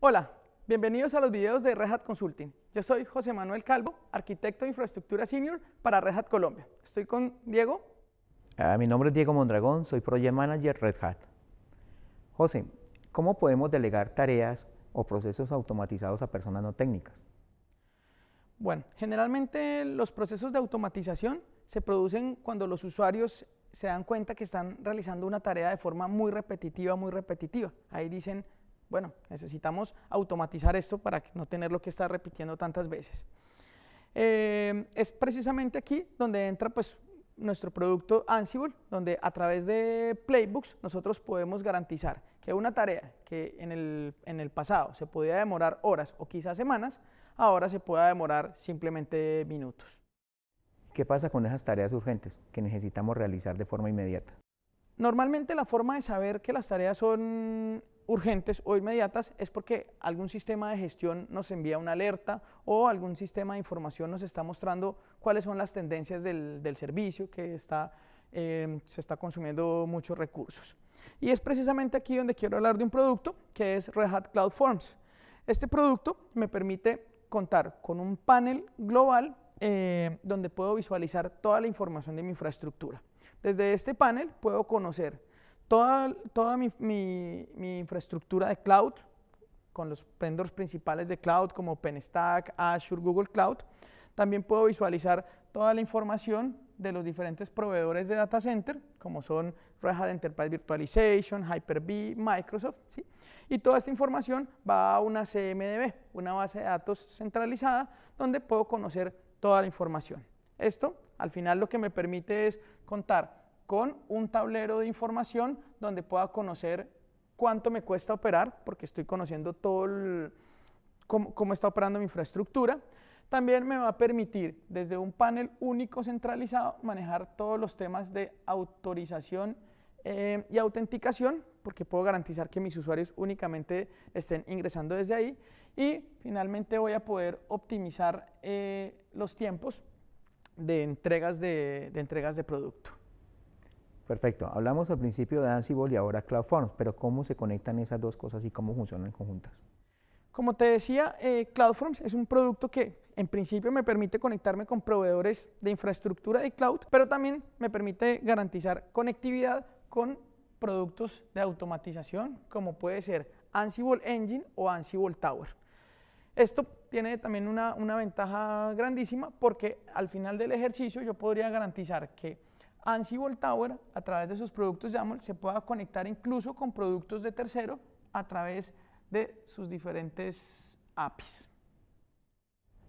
Hola, bienvenidos a los videos de Red Hat Consulting. Yo soy José Manuel Calvo, arquitecto de infraestructura senior para Red Hat Colombia. Estoy con Diego. Ah, mi nombre es Diego Mondragón, soy Project Manager Red Hat. José, ¿cómo podemos delegar tareas o procesos automatizados a personas no técnicas? Bueno, generalmente los procesos de automatización se producen cuando los usuarios se dan cuenta que están realizando una tarea de forma muy repetitiva, muy repetitiva. Ahí dicen, bueno, necesitamos automatizar esto para no tenerlo que estar repitiendo tantas veces. Eh, es precisamente aquí donde entra pues, nuestro producto Ansible, donde a través de playbooks nosotros podemos garantizar que una tarea que en el, en el pasado se podía demorar horas o quizás semanas, ahora se pueda demorar simplemente minutos. ¿Qué pasa con esas tareas urgentes que necesitamos realizar de forma inmediata? Normalmente la forma de saber que las tareas son urgentes o inmediatas es porque algún sistema de gestión nos envía una alerta o algún sistema de información nos está mostrando cuáles son las tendencias del, servicio que está, em, se está consumiendo muchos recursos. Y es precisamente aquí donde quiero hablar de un producto que es Red Hat Cloud Forms. Este producto me permite contar con un panel global eh, donde puedo visualizar toda la información de mi infraestructura. Desde este panel puedo conocer toda, mi, infraestructura de cloud, con los vendors principales de cloud como OpenStack, Azure, Google Cloud, también puedo visualizar toda la información de los diferentes proveedores de data center, como son Red Hat Enterprise Virtualization, Hyper-V, Microsoft, ¿sí? y toda esta información va a una CMDB, una base de datos centralizada, donde puedo conocer toda la información. Esto, al final, lo que me permite es contar con un tablero de información donde pueda conocer cuánto me cuesta operar, porque estoy conociendo todo el, cómo, está operando mi infraestructura. También me va a permitir desde un panel único centralizado manejar todos los temas de autorización eh, y autenticación, porque puedo garantizar que mis usuarios únicamente estén ingresando desde ahí. Y finalmente voy a poder optimizar eh, los tiempos de entregas de entregas de producto. Perfecto. Hablamos al principio de Ansible y ahora CloudForms, pero ¿cómo se conectan esas dos cosas y cómo funcionan conjuntas? Como te decía, eh, CloudForms es un producto que en principio me permite conectarme con proveedores de infraestructura de cloud, pero también me permite garantizar conectividad con productos de automatización como puede ser Ansible Engine o Ansible Tower. Esto tiene también una ventaja grandísima porque al final del ejercicio yo podría garantizar que Ansible Tower a través de sus productos YAML, se pueda conectar incluso con productos de tercero a través de sus diferentes APIs.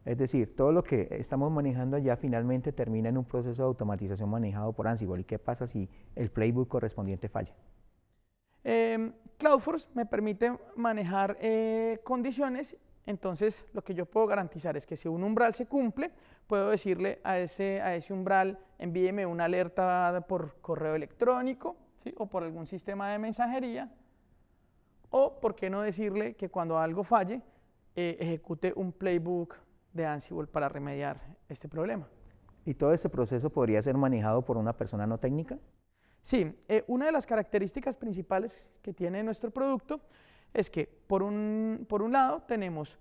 Es decir, todo lo que estamos manejando ya finalmente termina en un proceso de automatización manejado por Ansible. ¿Y qué pasa si el playbook correspondiente falla? Em, CloudForce me permite manejar eh, condiciones entonces, lo que yo puedo garantizar es que si un umbral se cumple, puedo decirle a ese, umbral, envíeme una alerta por correo electrónico ¿sí? o por algún sistema de mensajería, o por qué no decirle que cuando algo falle, eh, ejecute un playbook de Ansible para remediar este problema. ¿Y todo ese proceso podría ser manejado por una persona no técnica? Sí, eh, una de las características principales que tiene nuestro producto es que por un, lado tenemos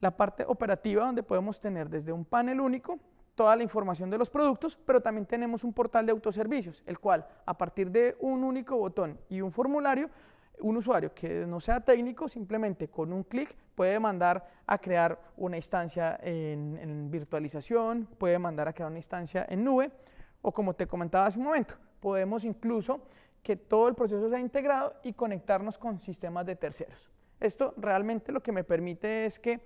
la parte operativa donde podemos tener desde un panel único toda la información de los productos, pero también tenemos un portal de autoservicios, el cual a partir de un único botón y un formulario, un usuario que no sea técnico simplemente con un clic puede mandar a crear una instancia en virtualización, puede mandar a crear una instancia en nube o como te comentaba hace un momento, podemos incluso que todo el proceso sea integrado y conectarnos con sistemas de terceros. Esto realmente lo que me permite es que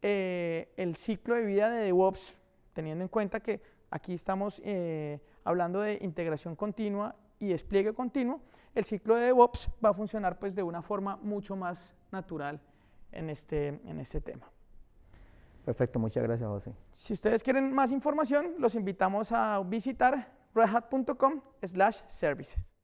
eh, el ciclo de vida de DevOps, teniendo en cuenta que aquí estamos eh, hablando de integración continua y despliegue continuo, el ciclo de DevOps va a funcionar pues de una forma mucho más natural en este, en este tema. Perfecto, muchas gracias José. Si ustedes quieren más información, los invitamos a visitar redhat.com slash services.